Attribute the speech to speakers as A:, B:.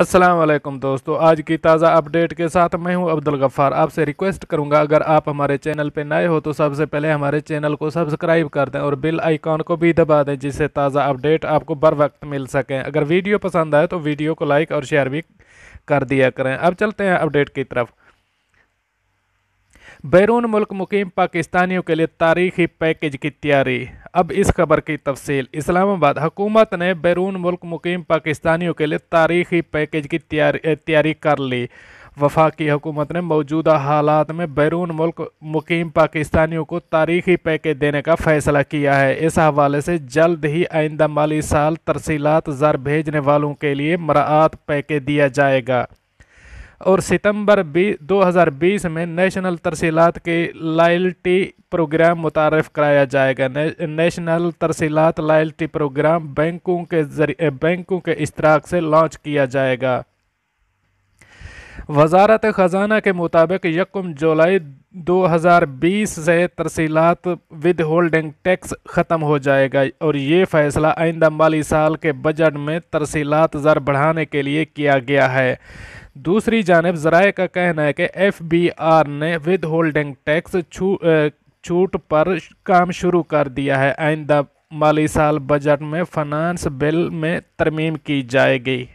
A: असलम दोस्तों आज की ताज़ा अपडेट के साथ मैं हूं अब्दुल गफ़ार आपसे रिक्वेस्ट करूंगा अगर आप हमारे चैनल पर नए हो तो सबसे पहले हमारे चैनल को सब्सक्राइब कर दें और बिल आइकॉन को भी दबा दें जिससे ताज़ा अपडेट आपको बर वक्त मिल सकें अगर वीडियो पसंद आए तो वीडियो को लाइक और शेयर भी कर दिया करें अब चलते हैं अपडेट की तरफ बैरून मुल्क मुकीम पाकिस्तानियों के लिए तारीखी पैकेज की तैयारी अब इस खबर की तफसील इस्लामाबाद हुकूमत ने बैरून मुल्क मुकीम पाकिस्तानियों के लिए तारीखी पैकेज की तैयारी कर ली वफाकी हुकूमत ने मौजूदा हालात में बैरून मुल्क मुकीम पाकिस्तानियों को तारीखी पैकेज देने का फैसला किया है इस हवाले से जल्द ही आइंदा माली साल तरसीलात ज़र भेजने वालों के लिए मराहत पैकेज दिया जाएगा और सितंबर 2020 में नेशनल तरसीलात के लाइल्टी प्रोग्राम मुतारफ़ कराया जाएगा ने, नेशनल तरसीलात लायल्टी प्रोग्राम बैंकों के जरिए बैंकों के इश्तराक से लॉन्च किया जाएगा वजारत ख़जाना के मुताबिक यकम जुलाई 2020 से तरसीलात विद होल्डिंग टैक्स ख़त्म हो जाएगा और ये फैसला आइंदा माली साल के बजट में तरसीलात ज़र बढ़ाने के लिए किया गया है दूसरी जानब जराए का कहना है कि एफ बी आर ने विद होल्डिंग टैक्स छूट पर काम शुरू कर दिया है आइंदा माली साल बजट में फाइनेंस बिल में तरमीम की जाएगी